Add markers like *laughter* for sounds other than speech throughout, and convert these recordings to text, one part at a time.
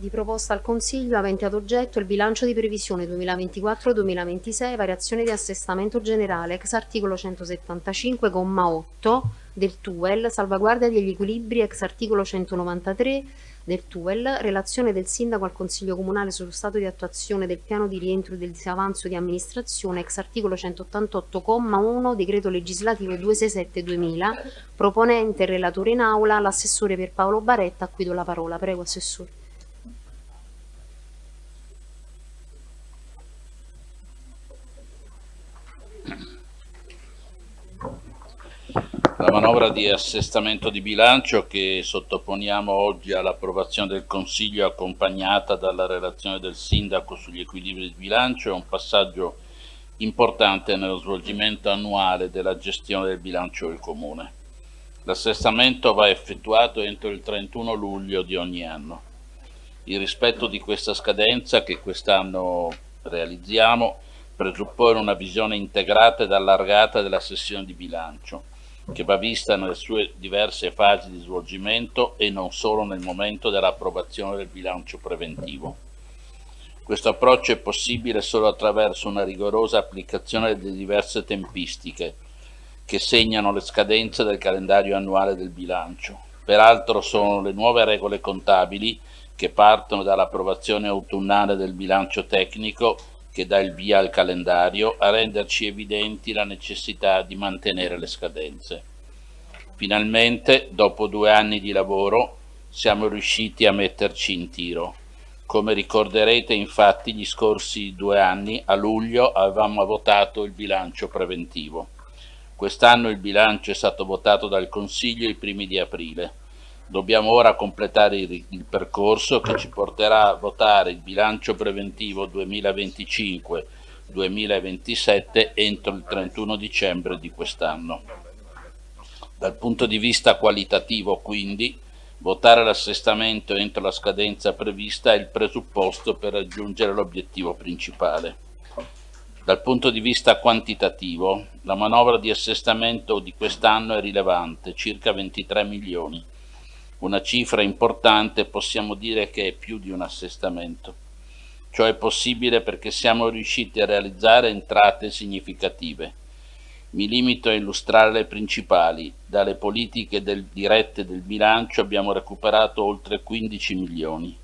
di proposta al Consiglio avente ad oggetto il bilancio di previsione 2024-2026, variazione di assestamento generale, ex articolo 175,8 del TUEL, salvaguardia degli equilibri, ex articolo 193 del TUEL, relazione del Sindaco al Consiglio Comunale sullo stato di attuazione del piano di rientro del disavanzo di amministrazione, ex articolo 188,1 decreto legislativo 267-2000, proponente e relatore in aula l'assessore Pierpaolo Paolo Baretta, a cui do la parola. Prego, assessore. La manovra di assestamento di bilancio che sottoponiamo oggi all'approvazione del Consiglio accompagnata dalla relazione del Sindaco sugli equilibri di bilancio è un passaggio importante nello svolgimento annuale della gestione del bilancio del Comune. L'assestamento va effettuato entro il 31 luglio di ogni anno. Il rispetto di questa scadenza che quest'anno realizziamo presuppone una visione integrata ed allargata della sessione di bilancio che va vista nelle sue diverse fasi di svolgimento e non solo nel momento dell'approvazione del bilancio preventivo. Questo approccio è possibile solo attraverso una rigorosa applicazione delle diverse tempistiche che segnano le scadenze del calendario annuale del bilancio. Peraltro sono le nuove regole contabili che partono dall'approvazione autunnale del bilancio tecnico che dà il via al calendario a renderci evidenti la necessità di mantenere le scadenze. Finalmente, dopo due anni di lavoro, siamo riusciti a metterci in tiro. Come ricorderete, infatti, gli scorsi due anni, a luglio, avevamo votato il bilancio preventivo. Quest'anno il bilancio è stato votato dal Consiglio i primi di aprile. Dobbiamo ora completare il, il percorso che ci porterà a votare il bilancio preventivo 2025-2027 entro il 31 dicembre di quest'anno. Dal punto di vista qualitativo, quindi, Votare l'assestamento entro la scadenza prevista è il presupposto per raggiungere l'obiettivo principale. Dal punto di vista quantitativo, la manovra di assestamento di quest'anno è rilevante, circa 23 milioni, una cifra importante possiamo dire che è più di un assestamento. Ciò è possibile perché siamo riusciti a realizzare entrate significative. Mi limito a illustrare le principali. Dalle politiche del, dirette del bilancio abbiamo recuperato oltre 15 milioni.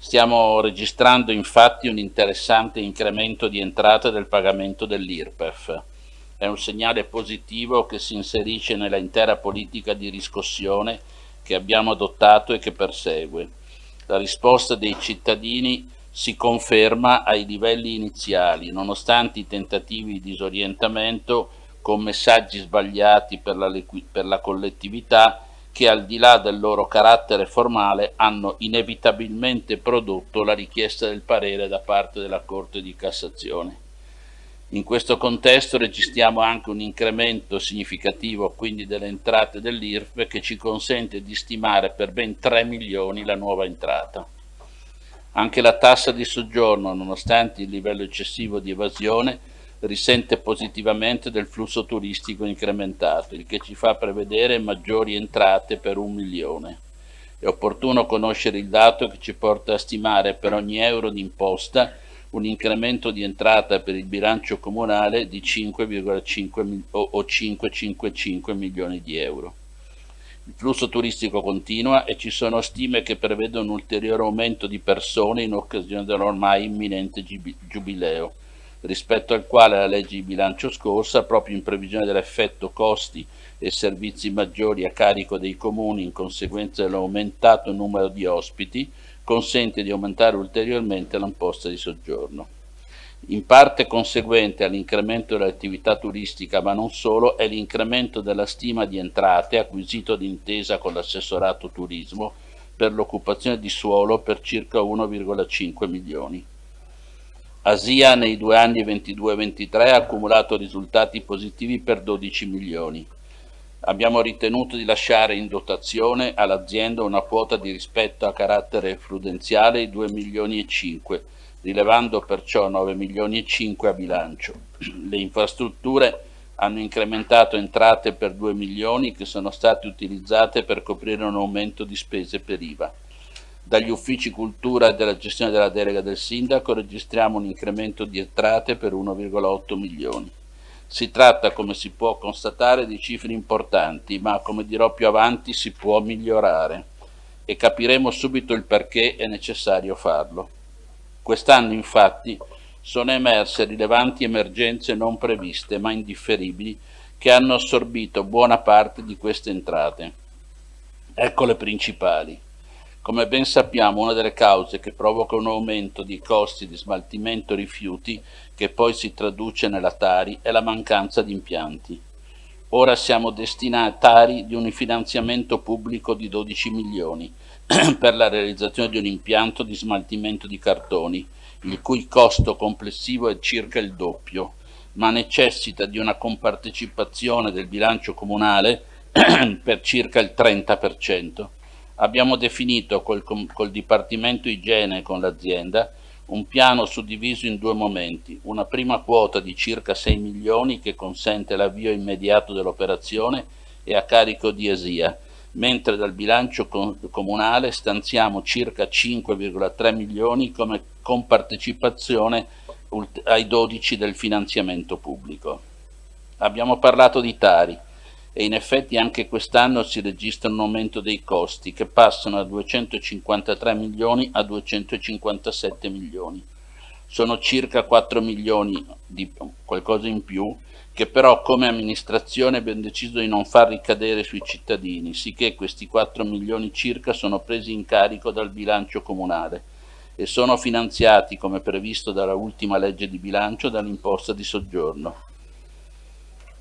Stiamo registrando infatti un interessante incremento di entrate del pagamento dell'IRPEF. È un segnale positivo che si inserisce nella intera politica di riscossione che abbiamo adottato e che persegue. La risposta dei cittadini si conferma ai livelli iniziali, nonostante i tentativi di disorientamento con messaggi sbagliati per la, per la collettività che al di là del loro carattere formale hanno inevitabilmente prodotto la richiesta del parere da parte della Corte di Cassazione. In questo contesto registriamo anche un incremento significativo quindi delle entrate dell'IRF che ci consente di stimare per ben 3 milioni la nuova entrata. Anche la tassa di soggiorno, nonostante il livello eccessivo di evasione, risente positivamente del flusso turistico incrementato, il che ci fa prevedere maggiori entrate per un milione. È opportuno conoscere il dato che ci porta a stimare per ogni euro di imposta un incremento di entrata per il bilancio comunale di 5,5 o 5,55 milioni di euro. Il flusso turistico continua e ci sono stime che prevedono un ulteriore aumento di persone in occasione dell'ormai imminente giubileo, rispetto al quale la legge di bilancio scorsa, proprio in previsione dell'effetto costi e servizi maggiori a carico dei comuni in conseguenza dell'aumentato numero di ospiti, consente di aumentare ulteriormente l'imposta di soggiorno. In parte conseguente all'incremento dell'attività turistica, ma non solo, è l'incremento della stima di entrate acquisito d'intesa con l'assessorato turismo per l'occupazione di suolo per circa 1,5 milioni. Asia nei due anni 22-23 ha accumulato risultati positivi per 12 milioni abbiamo ritenuto di lasciare in dotazione all'azienda una quota di rispetto a carattere prudenziale di 2 milioni e 5, rilevando perciò 9 milioni e 5 a bilancio. *clears throat* Le infrastrutture hanno incrementato entrate per 2 milioni che sono state utilizzate per coprire un aumento di spese per IVA. Dagli uffici cultura e della gestione della delega del sindaco registriamo un incremento di entrate per 1,8 milioni. Si tratta, come si può constatare, di cifre importanti, ma come dirò più avanti si può migliorare e capiremo subito il perché è necessario farlo. Quest'anno infatti sono emerse rilevanti emergenze non previste ma indifferibili che hanno assorbito buona parte di queste entrate. Ecco le principali. Come ben sappiamo, una delle cause che provoca un aumento dei costi di smaltimento rifiuti, che poi si traduce nella Tari, è la mancanza di impianti. Ora siamo destinatari di un finanziamento pubblico di 12 milioni *clears throat* per la realizzazione di un impianto di smaltimento di cartoni, il cui costo complessivo è circa il doppio, ma necessita di una compartecipazione del bilancio comunale *clears throat* per circa il 30% abbiamo definito col, col Dipartimento Igiene e con l'azienda un piano suddiviso in due momenti, una prima quota di circa 6 milioni che consente l'avvio immediato dell'operazione e a carico di ESIA, mentre dal bilancio comunale stanziamo circa 5,3 milioni come compartecipazione ai 12 del finanziamento pubblico. Abbiamo parlato di Tari, e in effetti anche quest'anno si registra un aumento dei costi che passano da 253 milioni a 257 milioni. Sono circa 4 milioni di qualcosa in più che però come amministrazione abbiamo deciso di non far ricadere sui cittadini, sicché questi 4 milioni circa sono presi in carico dal bilancio comunale e sono finanziati, come previsto dalla ultima legge di bilancio, dall'imposta di soggiorno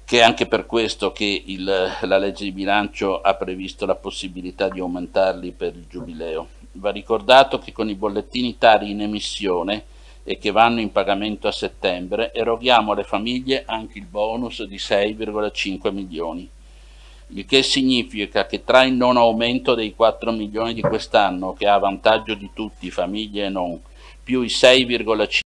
che è anche per questo che il, la legge di bilancio ha previsto la possibilità di aumentarli per il giubileo. Va ricordato che con i bollettini tari in emissione e che vanno in pagamento a settembre eroghiamo alle famiglie anche il bonus di 6,5 milioni, il che significa che tra il non aumento dei 4 milioni di quest'anno, che ha vantaggio di tutti, famiglie e non, più i 6,5